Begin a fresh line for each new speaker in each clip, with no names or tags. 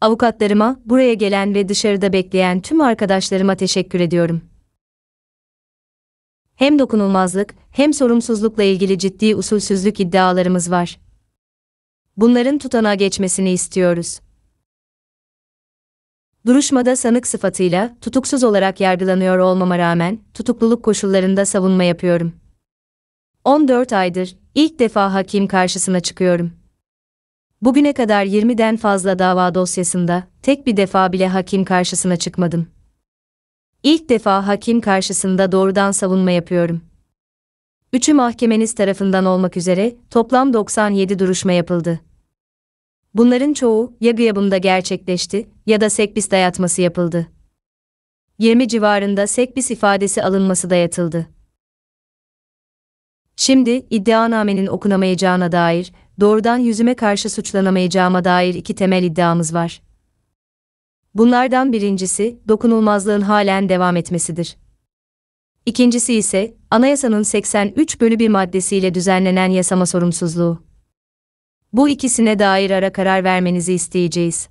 Avukatlarıma, buraya gelen ve dışarıda bekleyen tüm arkadaşlarıma teşekkür ediyorum. Hem dokunulmazlık hem sorumsuzlukla ilgili ciddi usulsüzlük iddialarımız var. Bunların tutanağa geçmesini istiyoruz. Duruşmada sanık sıfatıyla tutuksuz olarak yargılanıyor olmama rağmen tutukluluk koşullarında savunma yapıyorum. 14 aydır ilk defa hakim karşısına çıkıyorum. Bugüne kadar 20'den fazla dava dosyasında tek bir defa bile hakim karşısına çıkmadım. İlk defa hakim karşısında doğrudan savunma yapıyorum. Üçü mahkemeniz tarafından olmak üzere toplam 97 duruşma yapıldı. Bunların çoğu ya gıyabımda gerçekleşti ya da sekbis dayatması yapıldı. 20 civarında sekbis ifadesi alınması dayatıldı. Şimdi iddianamenin okunamayacağına dair doğrudan yüzüme karşı suçlanamayacağıma dair iki temel iddiamız var. Bunlardan birincisi, dokunulmazlığın halen devam etmesidir. İkincisi ise, anayasanın 83 bölü 1 maddesiyle düzenlenen yasama sorumsuzluğu. Bu ikisine dair ara karar vermenizi isteyeceğiz.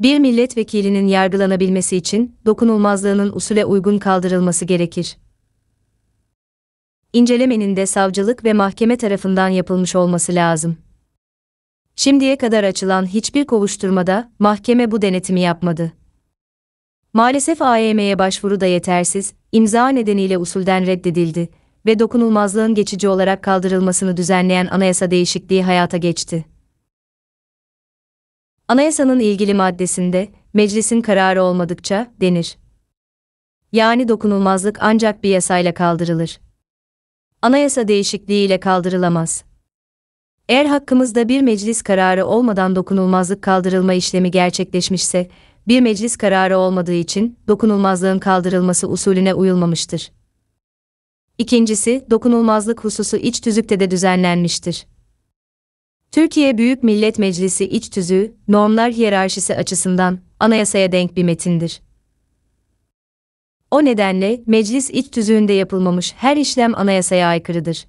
Bir milletvekilinin yargılanabilmesi için dokunulmazlığının usule uygun kaldırılması gerekir incelemenin de savcılık ve mahkeme tarafından yapılmış olması lazım. Şimdiye kadar açılan hiçbir kovuşturmada mahkeme bu denetimi yapmadı. Maalesef AYM'ye başvuru da yetersiz, imza nedeniyle usulden reddedildi ve dokunulmazlığın geçici olarak kaldırılmasını düzenleyen anayasa değişikliği hayata geçti. Anayasanın ilgili maddesinde meclisin kararı olmadıkça denir. Yani dokunulmazlık ancak bir yasayla kaldırılır anayasa değişikliğiyle kaldırılamaz. Eğer hakkımızda bir meclis kararı olmadan dokunulmazlık kaldırılma işlemi gerçekleşmişse, bir meclis kararı olmadığı için dokunulmazlığın kaldırılması usulüne uyulmamıştır. İkincisi, dokunulmazlık hususu iç tüzükte de düzenlenmiştir. Türkiye Büyük Millet Meclisi iç tüzüğü, normlar hiyerarşisi açısından anayasaya denk bir metindir. O nedenle meclis iç tüzüğünde yapılmamış her işlem anayasaya aykırıdır.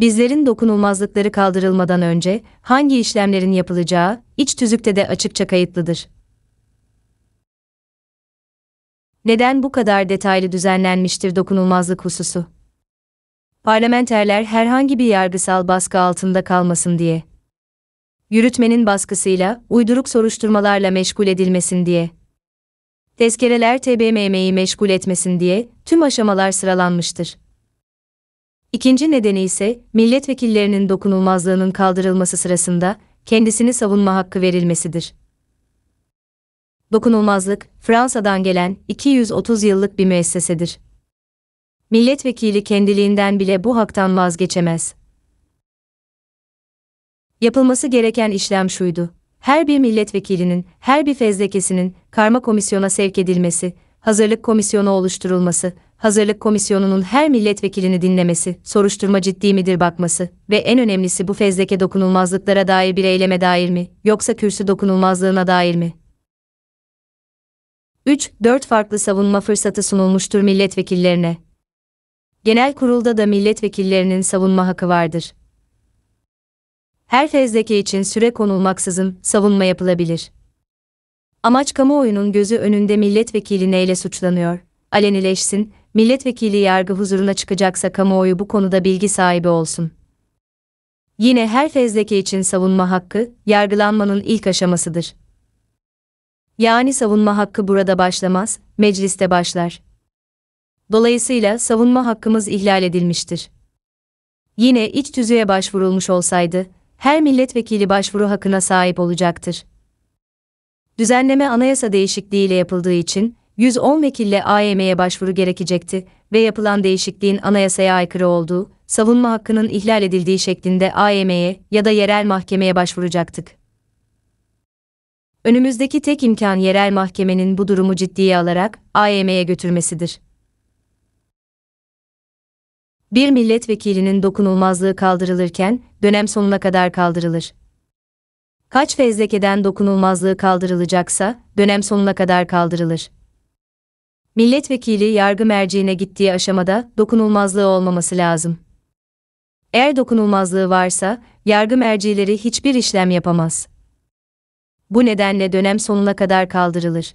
Bizlerin dokunulmazlıkları kaldırılmadan önce hangi işlemlerin yapılacağı iç tüzükte de açıkça kayıtlıdır. Neden bu kadar detaylı düzenlenmiştir dokunulmazlık hususu? Parlamenterler herhangi bir yargısal baskı altında kalmasın diye. Yürütmenin baskısıyla, uyduruk soruşturmalarla meşgul edilmesin diye tezkereler TBMM'yi meşgul etmesin diye tüm aşamalar sıralanmıştır. İkinci nedeni ise milletvekillerinin dokunulmazlığının kaldırılması sırasında kendisini savunma hakkı verilmesidir. Dokunulmazlık, Fransa'dan gelen 230 yıllık bir müessesedir. Milletvekili kendiliğinden bile bu haktan vazgeçemez. Yapılması gereken işlem şuydu her bir milletvekilinin, her bir fezlekesinin karma komisyona sevk edilmesi, hazırlık komisyonu oluşturulması, hazırlık komisyonunun her milletvekilini dinlemesi, soruşturma ciddi midir bakması ve en önemlisi bu fezleke dokunulmazlıklara dair bir eyleme dair mi, yoksa kürsü dokunulmazlığına dair mi? 3-4 farklı savunma fırsatı sunulmuştur milletvekillerine. Genel kurulda da milletvekillerinin savunma hakkı vardır her fezleke için süre konulmaksızın savunma yapılabilir. Amaç kamuoyunun gözü önünde milletvekili neyle suçlanıyor, alenileşsin, milletvekili yargı huzuruna çıkacaksa kamuoyu bu konuda bilgi sahibi olsun. Yine her fezleke için savunma hakkı, yargılanmanın ilk aşamasıdır. Yani savunma hakkı burada başlamaz, mecliste başlar. Dolayısıyla savunma hakkımız ihlal edilmiştir. Yine iç tüzüğe başvurulmuş olsaydı, her milletvekili başvuru hakkına sahip olacaktır. Düzenleme anayasa değişikliğiyle yapıldığı için 110 vekille AYM'ye başvuru gerekecekti ve yapılan değişikliğin anayasaya aykırı olduğu, savunma hakkının ihlal edildiği şeklinde AYM'ye ya da yerel mahkemeye başvuracaktık. Önümüzdeki tek imkan yerel mahkemenin bu durumu ciddiye alarak AYM'ye götürmesidir. Bir milletvekilinin dokunulmazlığı kaldırılırken dönem sonuna kadar kaldırılır. Kaç fezlekeden dokunulmazlığı kaldırılacaksa, dönem sonuna kadar kaldırılır. Milletvekili yargı merciğine gittiği aşamada dokunulmazlığı olmaması lazım. Eğer dokunulmazlığı varsa, yargı mercileri hiçbir işlem yapamaz. Bu nedenle dönem sonuna kadar kaldırılır.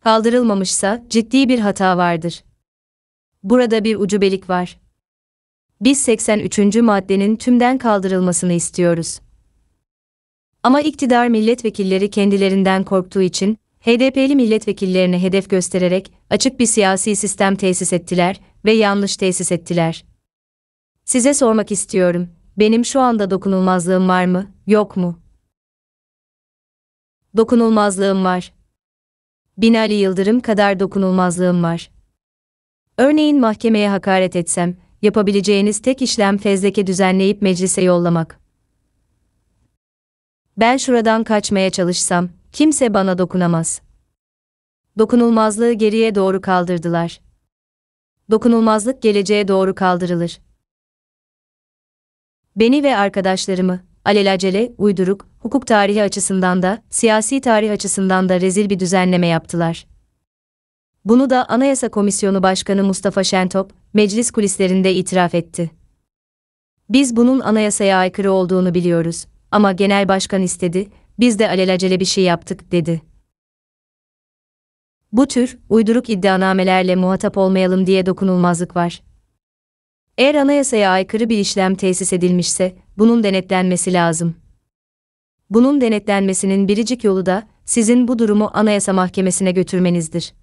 Kaldırılmamışsa ciddi bir hata vardır. Burada bir ucubelik var biz 83. maddenin tümden kaldırılmasını istiyoruz. Ama iktidar milletvekilleri kendilerinden korktuğu için HDP'li milletvekillerine hedef göstererek açık bir siyasi sistem tesis ettiler ve yanlış tesis ettiler. Size sormak istiyorum. Benim şu anda dokunulmazlığım var mı? Yok mu? Dokunulmazlığım var. Binali Yıldırım kadar dokunulmazlığım var. Örneğin mahkemeye hakaret etsem, yapabileceğiniz tek işlem fezleke düzenleyip meclise yollamak. Ben şuradan kaçmaya çalışsam, kimse bana dokunamaz. Dokunulmazlığı geriye doğru kaldırdılar. Dokunulmazlık geleceğe doğru kaldırılır. Beni ve arkadaşlarımı, alelacele, uyduruk, hukuk tarihi açısından da, siyasi tarih açısından da rezil bir düzenleme yaptılar. Bunu da Anayasa Komisyonu Başkanı Mustafa Şentop, meclis kulislerinde itiraf etti. Biz bunun anayasaya aykırı olduğunu biliyoruz ama genel başkan istedi, biz de alelacele bir şey yaptık dedi. Bu tür uyduruk iddianamelerle muhatap olmayalım diye dokunulmazlık var. Eğer anayasaya aykırı bir işlem tesis edilmişse bunun denetlenmesi lazım. Bunun denetlenmesinin biricik yolu da sizin bu durumu Anayasa Mahkemesi'ne götürmenizdir.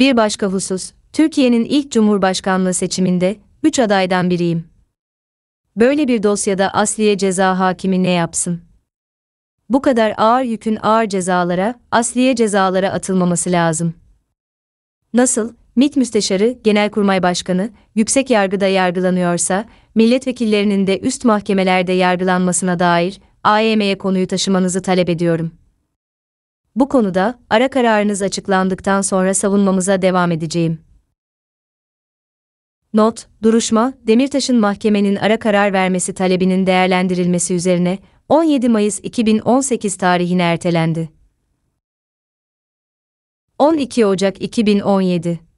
Bir başka husus, Türkiye'nin ilk cumhurbaşkanlığı seçiminde 3 adaydan biriyim. Böyle bir dosyada asliye ceza hakimi ne yapsın? Bu kadar ağır yükün ağır cezalara, asliye cezalara atılmaması lazım. Nasıl, MİT Müsteşarı, Genelkurmay Başkanı, yüksek yargıda yargılanıyorsa, milletvekillerinin de üst mahkemelerde yargılanmasına dair AYM'ye konuyu taşımanızı talep ediyorum. Bu konuda ara kararınız açıklandıktan sonra savunmamıza devam edeceğim. Not, duruşma, Demirtaş'ın mahkemenin ara karar vermesi talebinin değerlendirilmesi üzerine 17 Mayıs 2018 tarihine ertelendi. 12 Ocak 2017